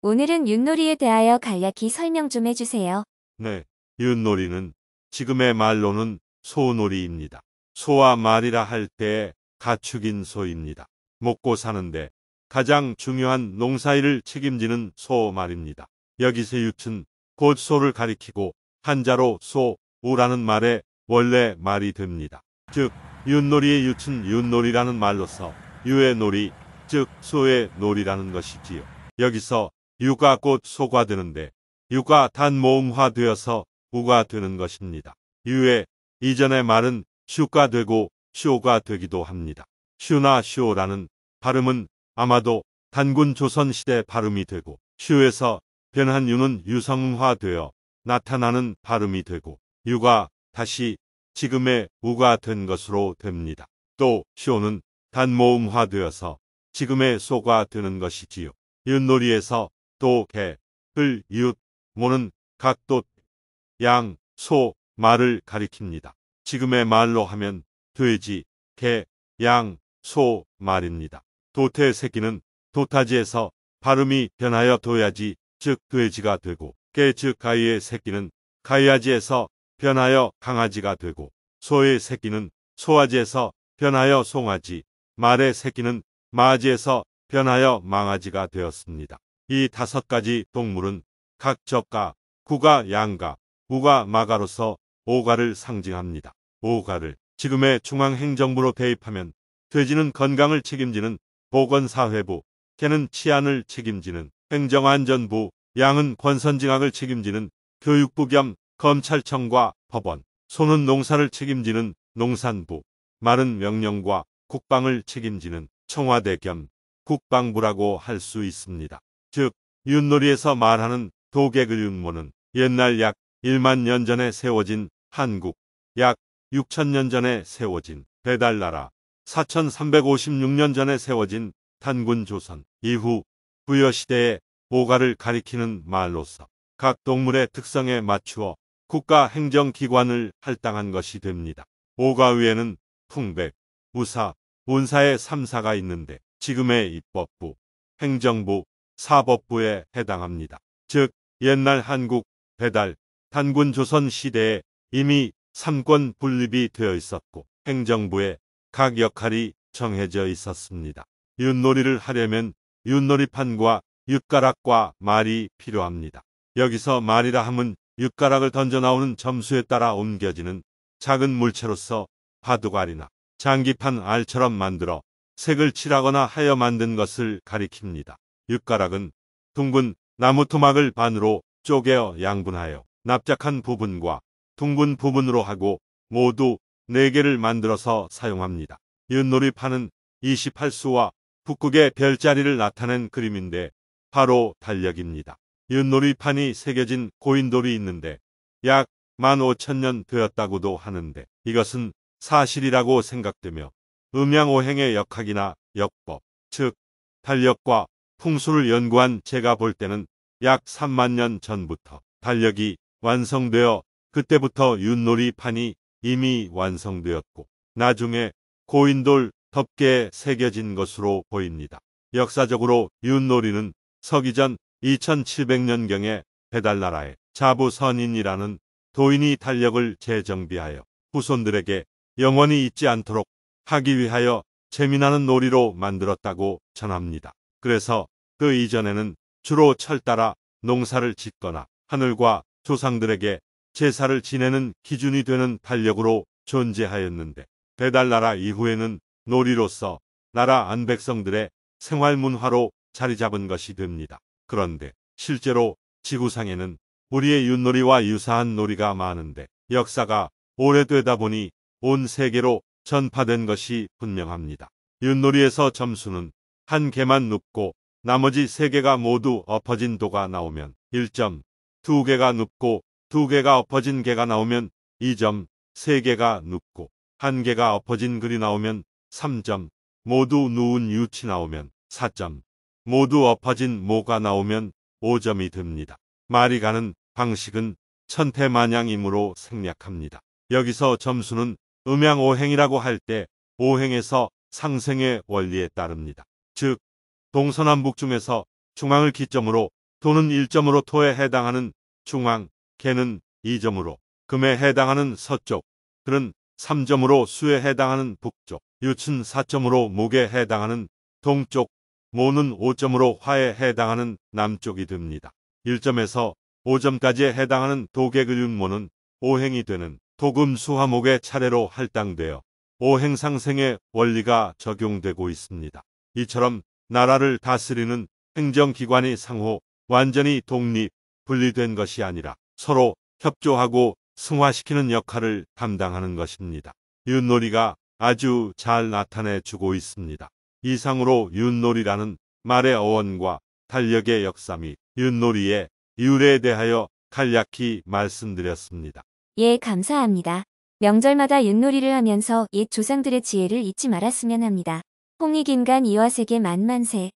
오늘은 윷놀이에 대하여 간략히 설명 좀 해주세요. 네, 윷놀이는 지금의 말로는 소놀이입니다. 소와 말이라 할 때의 가축인 소입니다. 먹고 사는데 가장 중요한 농사일을 책임지는 소 말입니다. 여기서 윷은 곧 소를 가리키고 한자로 소, 우라는 말의 원래 말이 됩니다. 즉, 윷놀이의 윷은 윷놀이라는 말로서 유의 놀이, 즉 소의 놀이라는 것이지요. 여기서 유가 곧 소가 되는데 유가 단 모음화 되어서 우가 되는 것입니다. 유에 이전의 말은 슈가 되고 쇼가 되기도 합니다. 슈나 쇼라는 발음은 아마도 단군 조선시대 발음이 되고 슈에서 변한 유는 유성화되어 나타나는 발음이 되고 유가 다시 지금의 우가 된 것으로 됩니다. 또 쇼는 단모음화되어서 지금의 소가 되는 것이지요. 윷놀이에서 도, 개, 을, 이웃, 모는 각도, 양, 소, 말을 가리킵니다. 지금의 말로 하면 돼지, 개, 양, 소, 말입니다. 도태 새끼는 도타지에서 발음이 변하여 도야지 즉 돼지가 되고 개 즉가위의 새끼는 가위아지에서 변하여 강아지가 되고 소의 새끼는 소아지에서 변하여 송아지 말의 새끼는 마아지에서 변하여 망아지가 되었습니다. 이 다섯 가지 동물은 각 적가, 구가, 양가, 우가, 마가로서 오가를 상징합니다. 오가를 지금의 중앙행정부로 대입하면 돼지는 건강을 책임지는 보건사회부, 개는 치안을 책임지는 행정안전부, 양은 권선징악을 책임지는 교육부 겸 검찰청과 법원, 소는 농사를 책임지는 농산부, 말은 명령과 국방을 책임지는 청와대 겸 국방부라고 할 수 있습니다. 즉 윷놀이에서 말하는 도객의 음모는 옛날 약 1만 년 전에 세워진 한국, 약 6천 년 전에 세워진 배달나라, 4356년 전에 세워진 탄군 조선 이후 부여 시대의 모가를 가리키는 말로서 각 동물의 특성에 맞추어 국가 행정기관을 할당한 것이 됩니다. 모가 위에는 풍백, 우사, 운사의 3사가 있는데 지금의 입법부, 행정부, 사법부에 해당합니다. 즉 옛날 한국, 배달, 단군 조선 시대에 이미 삼권 분립이 되어 있었고 행정부의 각 역할이 정해져 있었습니다. 윷놀이를 하려면 윷놀이판과 윷가락과 말이 필요합니다. 여기서 말이라 함은 윷가락을 던져 나오는 점수에 따라 옮겨지는 작은 물체로서 바둑알이나 장기판 알처럼 만들어 색을 칠하거나 하여 만든 것을 가리킵니다. 육가락은 둥근 나무 토막을 반으로 쪼개어 양분하여 납작한 부분과 둥근 부분으로 하고 모두 4개를 만들어서 사용합니다. 윷놀이 판은 28수와 북극의 별자리를 나타낸 그림인데 바로 달력입니다. 윷놀이 판이 새겨진 고인돌이 있는데 약 15,000년 되었다고도 하는데 이것은 사실이라고 생각되며 음양오행의 역학이나 역법, 즉 달력과 풍수를 연구한 제가 볼 때는 약 3만 년 전부터 달력이 완성되어 그때부터 윷놀이판이 이미 완성되었고 나중에 고인돌 덮개에 새겨진 것으로 보입니다. 역사적으로 윷놀이는 서기 전 2700년경에 배달나라의 자부선인이라는 도인이 달력을 재정비하여 후손들에게 영원히 잊지 않도록 하기 위하여 재미나는 놀이로 만들었다고 전합니다. 그래서 그 이전에는 주로 철 따라 농사를 짓거나 하늘과 조상들에게 제사를 지내는 기준이 되는 달력으로 존재하였는데 배달나라 이후에는 놀이로서 나라 안 백성들의 생활 문화로 자리 잡은 것이 됩니다. 그런데 실제로 지구상에는 우리의 윷놀이와 유사한 놀이가 많은데 역사가 오래되다 보니 온 세계로 전파된 것이 분명합니다. 윷놀이에서 점수는 한 개만 눕고 나머지 세 개가 모두 엎어진 도가 나오면 1점, 두 개가 눕고 두 개가 엎어진 개가 나오면 2점, 세 개가 눕고 한 개가 엎어진 글이 나오면 3점, 모두 누운 유치 나오면 4점, 모두 엎어진 모가 나오면 5점이 됩니다. 말이 가는 방식은 천태만양이므로 생략합니다. 여기서 점수는 음양오행이라고 할 때 오행에서 상생의 원리에 따릅니다. 즉 동서남북 중에서 중앙을 기점으로 도는 1점으로 토에 해당하는 중앙, 개는 2점으로 금에 해당하는 서쪽, 그는 3점으로 수에 해당하는 북쪽, 유춘 4점으로 목에 해당하는 동쪽, 모는 5점으로 화에 해당하는 남쪽이 됩니다. 1점에서 5점까지에 해당하는 도객을윤모는 오행이 되는 도금수화목의 차례로 할당되어 오행상생의 원리가 적용되고 있습니다. 이처럼 나라를 다스리는 행정기관이 상호 완전히 독립, 분리된 것이 아니라 서로 협조하고 승화시키는 역할을 담당하는 것입니다. 윷놀이가 아주 잘 나타내주고 있습니다. 이상으로 윷놀이라는 말의 어원과 달력의 역사및 윷놀이의 유래에 대하여 간략히 말씀드렸습니다. 예, 감사합니다. 명절마다 윷놀이를 하면서 옛 조상들의 지혜를 잊지 말았으면 합니다. 홍익인간 이화세계 만만세